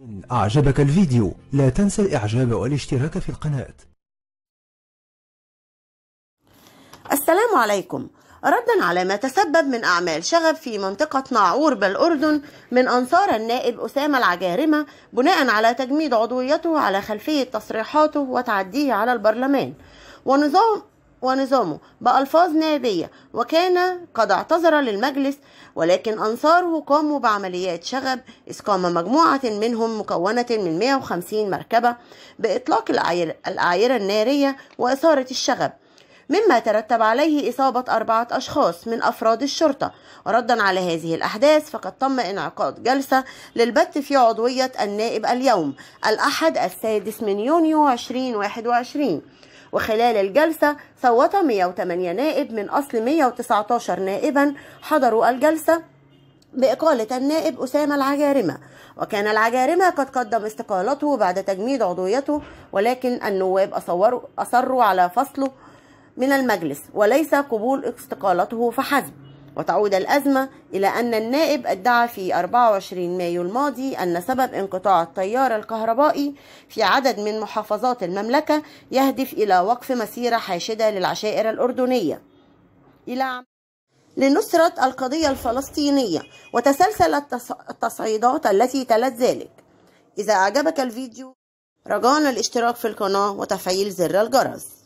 إن أعجبك الفيديو لا تنسى الإعجاب والاشتراك في القناة السلام عليكم ردا على ما تسبب من أعمال شغب في منطقة ناعور بالأردن من أنصار النائب أسامة العجارمة بناء على تجميد عضويته على خلفية تصريحاته وتعديه على البرلمان ونظام ونظامه بألفاظ نيابية وكان قد اعتذر للمجلس ولكن أنصاره قاموا بعمليات شغب إذ قام مجموعة منهم مكونة من 150 مركبة بإطلاق الأعيرة النارية وإثارة الشغب مما ترتب عليه إصابة أربعة أشخاص من أفراد الشرطة ردا على هذه الأحداث فقد تم إنعقاد جلسة للبت في عضوية النائب اليوم الأحد السادس من يونيو 2021 وخلال الجلسة صوت 108 نائب من أصل 119 نائبا حضروا الجلسة بإقالة النائب أسامة العجارمة وكان العجارمة قد قدم استقالته بعد تجميد عضويته ولكن النواب أصروا على فصله من المجلس وليس قبول استقالته فحسب وتعود الأزمة إلى أن النائب ادعى في 24 مايو الماضي أن سبب انقطاع التيار الكهربائي في عدد من محافظات المملكة يهدف إلى وقف مسيرة حاشدة للعشائر الأردنية إلى لنصرة القضية الفلسطينية وتسلسل التصعيدات التي تلت ذلك إذا أعجبك الفيديو رجاء الاشتراك في القناة وتفعيل زر الجرس